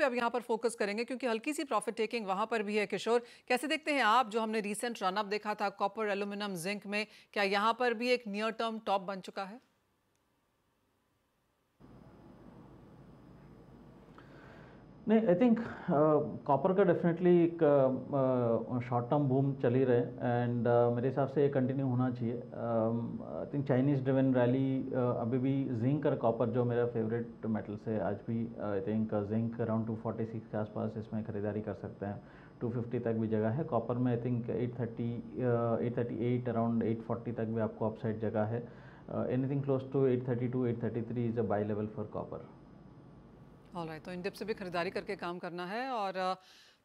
पे अब यहाँ पर फोकस करेंगे क्योंकि हल्की सी प्रॉफिट टेकिंग वहाँ पर भी है किशोर कैसे देखते हैं आप जो हमने रिसेंट रनअप देखा था कॉपर एल्यूमिनियम जिंक में क्या यहाँ पर भी एक नियर टर्म टॉप बन चुका है नहीं आई थिंक कॉपर का डेफिनेटली एक शॉर्ट टर्म बूम चल ही रहे एंड uh, मेरे हिसाब से ये कंटिन्यू होना चाहिए I think Chinese driven rally अभी भी जिंक और कॉपर जो मेरा फेवरेट मेटल से आज भी I think zinc around two forty six के आसपास इसमें ख़रीदारी कर सकते हैं टू फिफ्टी तक भी जगह है कॉपर में I think eight eight thirty thirty eight around eight forty तक भी आपको अपसाइड जगह है anything close to eight eight thirty two thirty three is a buy level for copper all तो इन डिप से भी खरीदारी करके काम करना है और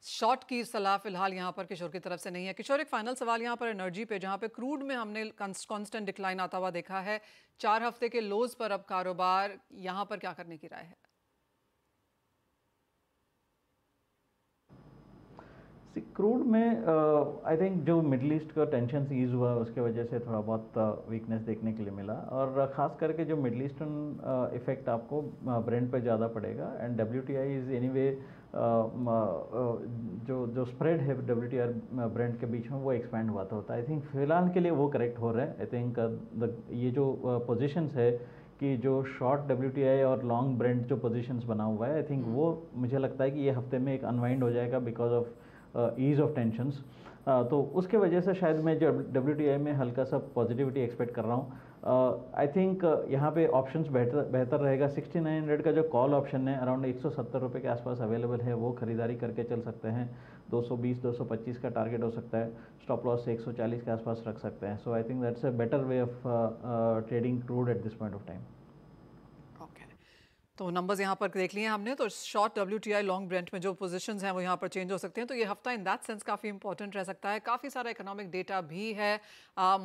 शॉर्ट uh, की सलाह फिलहाल यहाँ पर किशोर की तरफ से नहीं है किशोर एक फाइनल सवाल यहाँ पर एनर्जी पे जहाँ पे क्रूड में हमने कांस्टेंट डिक्लाइन आता हुआ देखा है चार हफ्ते के लोज पर अब कारोबार यहाँ पर क्या करने की राय है क्रूड में आई uh, थिंक जो मिडल ईस्ट का टेंशन ईज हुआ है उसके वजह से थोड़ा बहुत वीकनेस uh, देखने के लिए मिला और uh, ख़ास करके जो मिडल ईस्टर्न इफेक्ट आपको ब्रेंड पे ज़्यादा पड़ेगा and W T I is anyway जो जो स्प्रेड है डब्ल्यू टी आर ब्रेंड के बीच में वो एक्सपैंड हुआ था होता है आई थिंक फिलहाल के लिए वो करेक्ट हो रहा है आई थिंक ये जो पोजिशंस है कि जो शॉर्ट डब्ल्यू टी आई और लॉन्ग ब्रेंड जो पोजिशंस बना हुआ है आई थिंक हम्म। वो मुझे लगता है कि ये हफ्ते में एक अनवाइंड हो जाएगा because of ease of tensions तो उसके वजह से शायद मैं जो डब्ल्यू में हल्का सा पॉजिटिविटी एक्सपेक्ट कर रहा हूँ आई uh, थिंक uh, यहाँ पे ऑप्शंस बेहतर बेहतर रहेगा 6900 का जो कॉल ऑप्शन है अराउंड एक सौ के आसपास अवेलेबल है वो खरीदारी करके चल सकते हैं 220 225 का टारगेट हो सकता है स्टॉप लॉस 140 के आसपास रख सकते हैं so I think that's a better way of trading crude at this point of time okay तो नंबर्स यहाँ पर देख लिए हमने तो short W T I long Brent में जो पोजीशंस हैं वो यहाँ पर चेंज हो सकते हैं तो ये हफ्ता इन दैट सेंस काफ़ी इंपॉर्टेंट रह सकता है काफ़ी सारा इकोनॉमिक डेटा भी है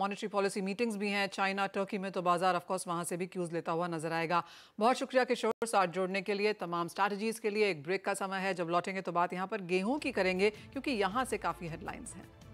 मॉनिटरी पॉलिसी मीटिंग्स भी हैं चाइना टर्की में तो बाजार ऑफकोर्स वहाँ से भी क्यूज़ लेता हुआ नजर आएगा बहुत शुक्रिया किशोर साथ जोड़ने के लिए तमाम स्ट्रैटेजीज़ के लिए एक ब्रेक का समय है जब लौटेंगे तो बात यहाँ पर गेहूँ की करेंगे क्योंकि यहाँ से काफ़ी हेडलाइंस हैं